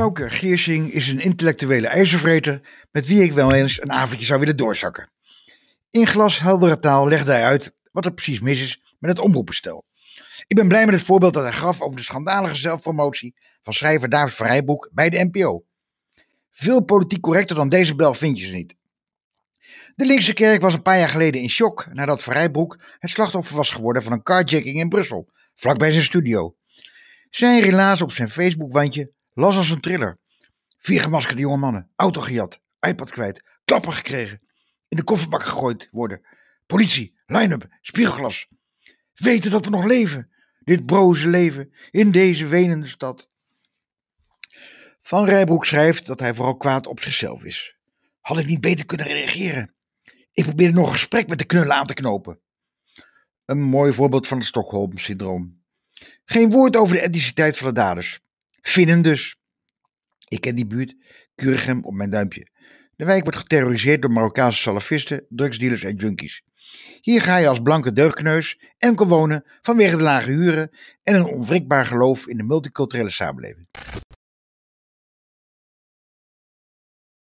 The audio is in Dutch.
gesproken, Geersing is een intellectuele ijzervreter met wie ik wel eens een avondje zou willen doorzakken. In glasheldere taal legde hij uit wat er precies mis is met het omroepbestel. Ik ben blij met het voorbeeld dat hij gaf over de schandalige zelfpromotie van schrijver David Vrijboek bij de NPO. Veel politiek correcter dan deze bel vind je ze niet. De linkse kerk was een paar jaar geleden in shock nadat Vrijbroek het slachtoffer was geworden van een carjacking in Brussel, vlak bij zijn studio. Zijn relaas op zijn Facebookwandje Las als een thriller. Vier gemaskerde jonge mannen, auto gejat, iPad kwijt, klappen gekregen, in de kofferbak gegooid worden. Politie, line-up, spiegelglas. Weten dat we nog leven, dit broze leven, in deze wenende stad. Van Rijbroek schrijft dat hij vooral kwaad op zichzelf is. Had ik niet beter kunnen reageren? Ik probeerde nog een gesprek met de knullen aan te knopen. Een mooi voorbeeld van het Stockholm-syndroom. Geen woord over de etniciteit van de daders. Finnen dus. Ik ken die buurt, Kurigem op mijn duimpje. De wijk wordt geterroriseerd door Marokkaanse salafisten, drugsdealers en junkies. Hier ga je als blanke deugdkneus enkel wonen vanwege de lage huren en een onwrikbaar geloof in de multiculturele samenleving.